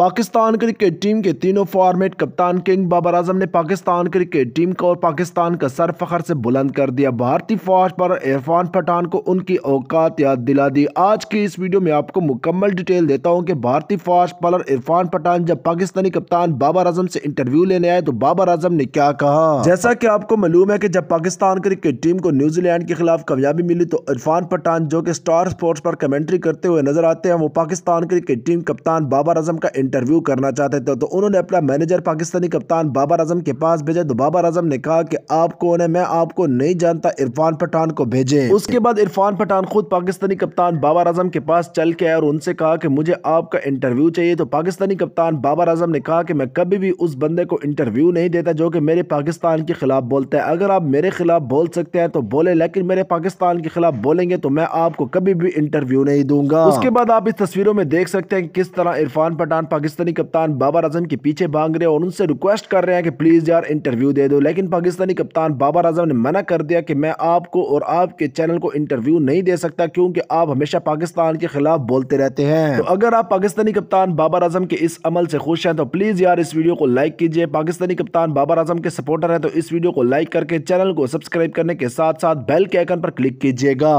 Pakistan cricket team के तीनों format कप्तान किंग बाबर आजम ने पाकिस्तान क्रिकेट टीम को और पाकिस्तान का सर फखर से बुलंद कर दिया भारतीय फौज पर इरफान पठान को उनकी औकात याद दिला दी आज की इस वीडियो में आपको मुकम्मल डिटेल देता हूं कि भारतीय फौज बॉलर इरफान पठान जब पाकिस्तानी कप्तान बाबर आजम से इंटरव्यू लेने आए तो बाबर आजम ने क्या कहा जैसा की आपको मालूम है की जब पाकिस्तान क्रिकेट टीम को न्यूजीलैंड के खिलाफ कामयाबी मिली तो इरफान पठान जो की स्टार स्पोर्ट्स पर कमेंट्री करते हुए नजर आते हैं वो पाकिस्तान क्रिकेट टीम कप्तान बाबर आजम का इंटरव्यू करना चाहते थे तो उन्होंने अपना मैनेजर पाकिस्तानी कप्तान बाबर आजम के पास भेजा तो बाबर आजम ने कहा कि आप कौन है मैं आपको नहीं जानता इरफान पठान को भेजे उसके बाद इरफान पठान खुद पाकिस्तानी कप्तान बाबर आजम के पास चल के और उनसे कहा कि मुझे आपका इंटरव्यू चाहिए तो पाकिस्तानी कप्तान बाबर आजम ने कहा कि मैं कभी भी उस बंदे को इंटरव्यू नहीं देता जो कि मेरे पाकिस्तान के खिलाफ बोलता है अगर आप मेरे खिलाफ बोल सकते हैं तो बोले लेकिन मेरे पाकिस्तान के खिलाफ बोलेंगे तो मैं आपको कभी भी इंटरव्यू नहीं दूंगा उसके बाद आप इस तस्वीरों में देख सकते हैं किस तरह इरफान पठान पाकिस्तानी कप्तान बाबर आजम के पीछे भाग रहे और उनसे रिक्वेस्ट कर रहे हैं कि प्लीज़ यार इंटरव्यू दे दो लेकिन पाकिस्तानी कप्तान बाबर आजम ने मना कर दिया कि मैं आपको और आपके चैनल को इंटरव्यू नहीं दे सकता क्योंकि आप हमेशा पाकिस्तान के खिलाफ बोलते रहते हैं तो अगर आप पाकिस्तानी कप्तान बाबर आजम के इस अमल से खुश हैं तो प्लीज़ यार इस वीडियो को लाइक कीजिए पाकिस्तानी कप्तान बाबर आजम के सपोर्टर है तो इस वीडियो को लाइक करके चैनल को सब्सक्राइब करने के साथ साथ बेल के आइकन पर क्लिक कीजिएगा